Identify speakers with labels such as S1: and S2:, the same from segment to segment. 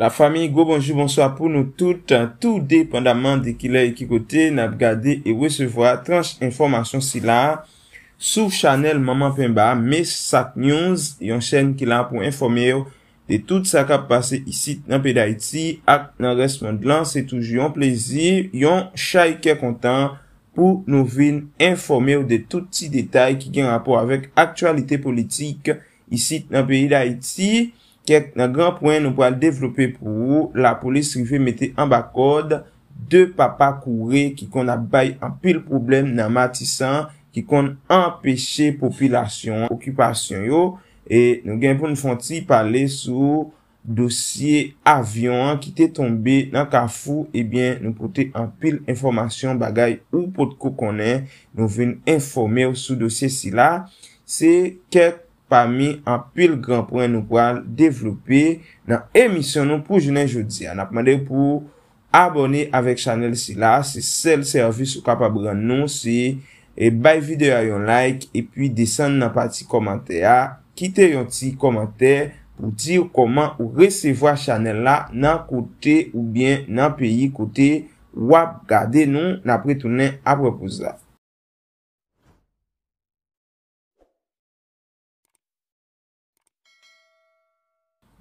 S1: La fami, go bonjou, bonsoa pou nou tout, tout depandaman de ki la ekikote, nap gade e wesevoa trans informasyon sila. Sou chanel Maman Pemba, Mesak News, yon chen ki la pou informe yo de tout sa kap pase isi nan pey da iti, ak nan resman lan, se touj yon plezi, yon chay ke kontan pou nou vin informe yo de tout ti detay ki gen rapor avek aktualite politik isi nan pey da iti. Kek nan gran pouen nou pou al devlope pou ou, la polis ki ve mette an bak kode, de papa koure ki kon ap bay an pil problem nan matisan, ki kon anpeche popilasyon, okupasyon yo, e nou gen pou nou fonti pale sou dosye avyon ki te tombe nan kafou, e eh bien nou pote an pil informasyon bagay ou pot kou konen, nou ven informe ou sou dosye si la, se ket, pa mi an pil gran pou an nou pral devlopi nan emisyon nou pou jounen joudi an. Napman de pou abone avèk chanel si la se sel servis ou kapabran nou se e bay vide a yon like e pi desen nan pati komantè a kite yon ti komantè pou dir koman ou resevo a chanel la nan kote ou bien nan peyi kote wap gade nou na pritounen apropos la.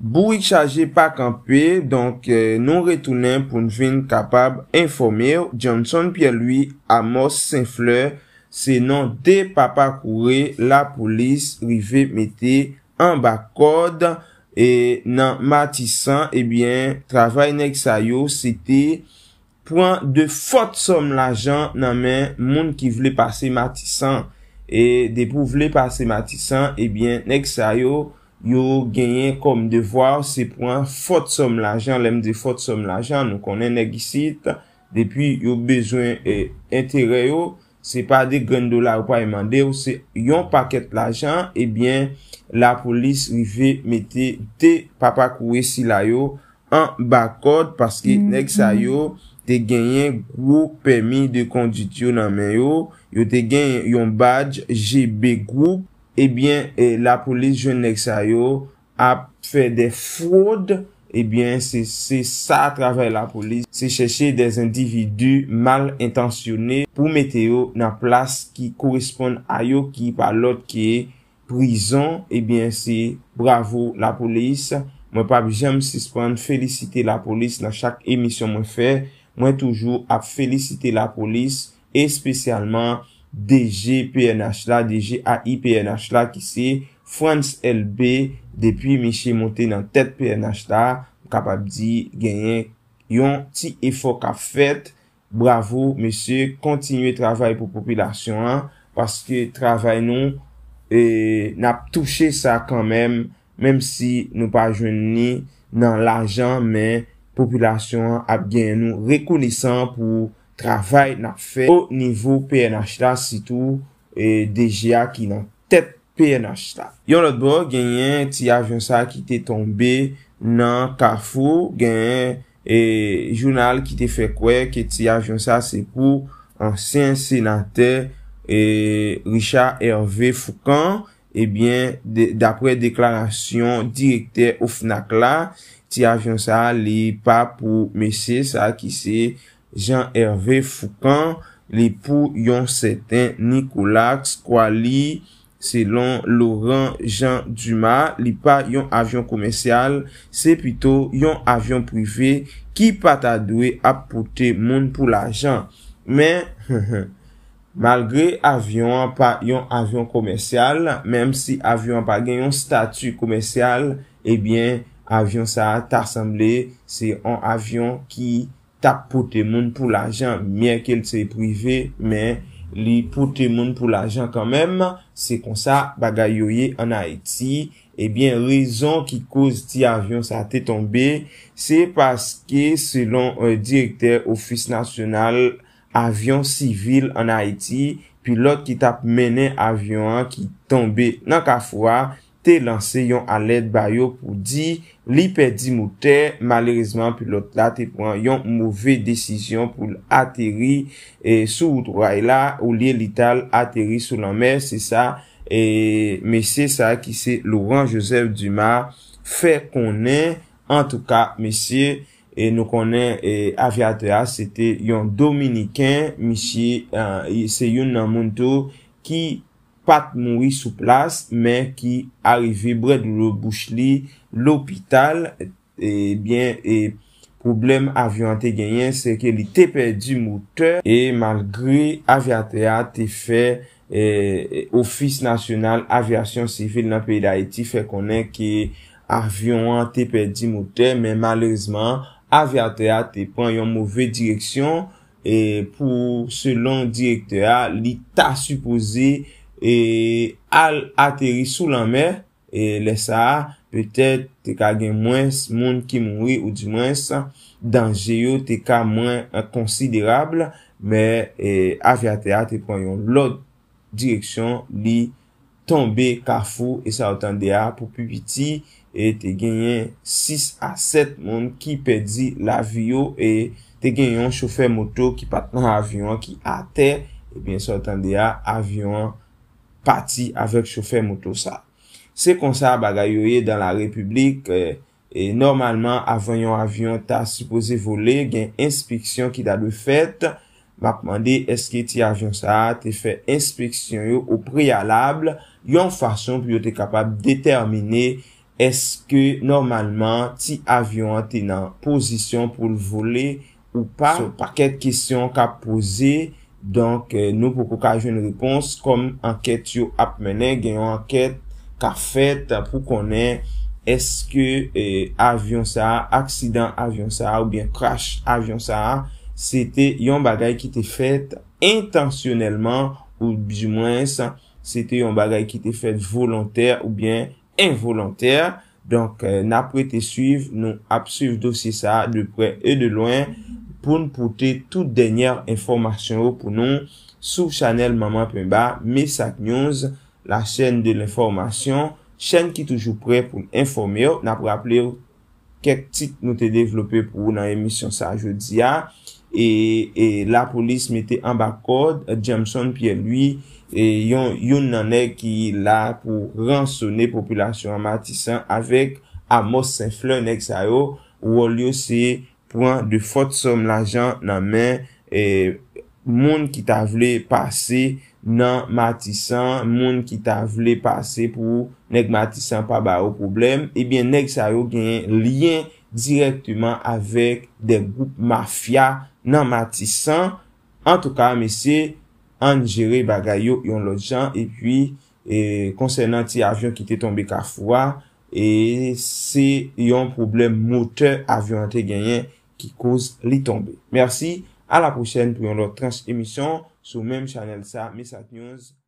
S1: Bourik chaje pa kampe, donk euh, nou retounen pou nou ven kapab informer. Johnson pi a lwi, Amos, Saint-Fleur, se non nan de papa koure, la polis, ri ve mette an bak kode. E nan matisan, ebyen, eh travay nek sa yo, se te pou an de fote som la jan nan men moun ki vle pase matisan. E de pou vle pase matisan, ebyen, eh nek sa yo, yo genyen kom devwa se pran fote som l ajan, lem de fote som l ajan, nou konen negisit, depi yo bezwen e entere yo, se pa de grandola ou pa emande, ou se yon paket l ajan, ebyen la polis rive mette te papakou esi la yo an bakot, paske mm-hmm. neg sa yo te genyen gwo pemi de kondit yo nan men yo, yo te genyen yon badj GB group, Ebyen, eh eh, la polis jenek sa yo ap fè de foud, ebyen, eh se se sa travè la polis, se chèche de zendividu malintansyonè pou metè yo nan plas ki koresponde a yo ki pa lot ki e prizon, ebyen, se bravo la polis. Mwen pa bi jèm s'ispande fèlicite la polis nan chak emisyon mwen fè, mwen toujou ap fèlicite la polis, espésialman... DG PNH la, DG AI PNH la ki se Frans LB, depi meche monte nan tet PNH la M kapap di genyen yon ti efok a fet Bravo, meche, kontinye travay pou populasyon la Paske travay nou, e, nap touche sa kanmem Mem si nou pa jwen ni nan lajan Men, populasyon ap genyen nou rekounisan pou Gravay nan fe o nivou PNH la sitou Deja ki nan tep PNH la Yon lotbo genyen ti ajon sa ki te tombe Nan kafou genyen Jounal ki te fe kwe Ki ti ajon sa se pou Ansyen senate Richard Hervé Foucan Ebyen eh dapre deklarasyon Direkter ouf nak la Ti ajon sa li pa pou Messe sa ki se Jean Hervé Foucan li pou yon seten Nikolax Kouali Selon Laurent Jean Dumas li pa yon avyon komensyal Se pito yon avyon privé ki pata dwe apote moun pou l'ajan Men, malgre avyon pa yon avyon komensyal Mem si avyon pa gen yon statu komensyal Ebyen, avyon sa ta rsemble, se yon avyon ki komensyal tap pote moun pou l'ajan, miè ke l tse privè, men li pote moun pou l'ajan kwa mèm, se kon sa bagayoye an Aiti. Ebyen, rezon ki kouz ti avyon sa te tombe, se paske selon euh, direkter ofis nasyonal avyon sivil an Aiti, pilot ki tap mènen avyon ki tombe nan kafwa, se kon sa bagayoye an Aiti, te lanse yon alèd bayo pou di, li pedi moutè, malerizman pilot la te pran yon mouvè desisyon pou atèri e, sou Outraila, e ou liye lital atèri sou lan mè, se sa, e, me se sa ki se Laurent-Joseph Dumas, fe konè, an tou ka, me se, nou konè aviatea, se te yon Dominikèn, me se, se yon Namonto, ki, pat moui sou plas, men ki arive bret doulou bouch li, l'opital, e bien, e problem avion te genyen, se ke li te perdi moutè, e malgrè aviatea te fe, e, e, ofis nasyonal aviation sivil nan peyi da Haiti, fe konen ke avion te perdi moutè, men malrezman, aviatea te pen yon mouvè direksyon, e pou selon direktera, li ta supose, e al ateri sou la mer, e lesa, petè te ka gen mwens, moun ki mwoui ou di mwens, danje yo te ka mwen konsiderable, me e, avyate a te pwanyon lot direksyon, li tombe kafou, e sa otan de a pou pupiti, e te genyen 6 a 7 moun ki pedi la vyo, e te genyen choufer moto ki pat nan avyon ki ater, e bien sa otan de a avyon, pati avek chofer moto sa. Se konsa bagayoye dan la republik, eh, eh, normalman avyon yon avyon ta sipoze vole, gen inspeksyon ki da de fet, ma pwande eske ti avyon sa te fe inspeksyon yo ou pri alable yon fason pou yo te kapab determine eske normalman ti avyon te nan posisyon pou le vole ou pa. So pa ket kisyon ka pose Donk euh, nou pou kouk aje un repons kom anket yo ap menen gen yon anket ka fet pou konen eske euh, avyon sa a, aksidan avyon sa a ou bien kras avyon sa a, sete yon bagay ki te fet intansyonelman ou di mwens sete yon bagay ki te fet volonter ou bien involonter. Donk euh, na pou ete suiv nou ap suiv dosye sa a de pre ete de loin. pou nou pou te tout denyer informasyon ou pou nou sou chanel Maman Pemba, Mesaq News, la chen de l'informasyon, chen ki toujou pre pou informe ou, nan pou aple ou kek tit nou te devlope pou ou nan emisyon sa jodi a, e la polis mette an bak kod, Jamson piye lui, e yon nanek ki la pou ransone populasyon amatisan avek Amos Saint-Fleur nek sa yo, ou wou liyo se yon, pou an de fote som la jan nan men, moun ki ta vle pase nan matisan, moun ki ta vle pase pou nek matisan pa ba ou problem, ebyen nek sa yo genyen liyen direktman avek de goup mafya nan matisan. An tou ka, me se, an njere bagay yo yon lojan, e pwi, konsenant ti avyon ki te tombe ka fwa, e se yon problem mote avyon te genyen, qui cause les tomber. Merci, à la prochaine pour une autre émission sur même channel ça, Missat News.